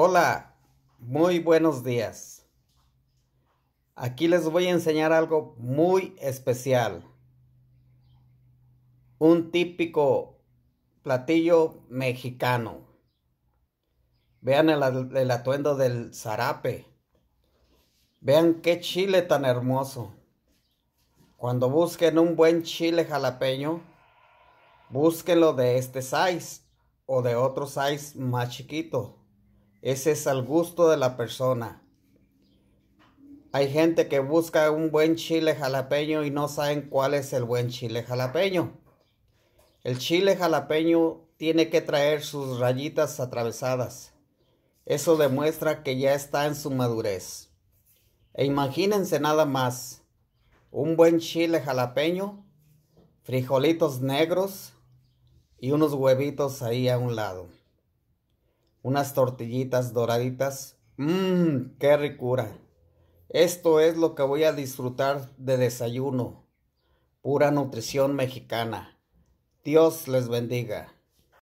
Hola, muy buenos días. Aquí les voy a enseñar algo muy especial. Un típico platillo mexicano. Vean el, atuendo del zarape. Vean qué chile tan hermoso. Cuando busquen un buen chile jalapeño, búsquenlo de este size o de otro size más chiquito ese es al gusto de la persona. Hay gente que busca un buen chile jalapeño y no saben cuál es el buen chile jalapeño. El chile jalapeño tiene que traer sus rayitas atravesadas. Eso demuestra que ya está en su madurez. E imagínense nada más. Un buen chile jalapeño, frijolitos negros y unos huevitos ahí a un lado unas tortillitas doraditas. Mmm, qué ricura. Esto es lo que voy a disfrutar de desayuno. Pura nutrición mexicana. Dios les bendiga.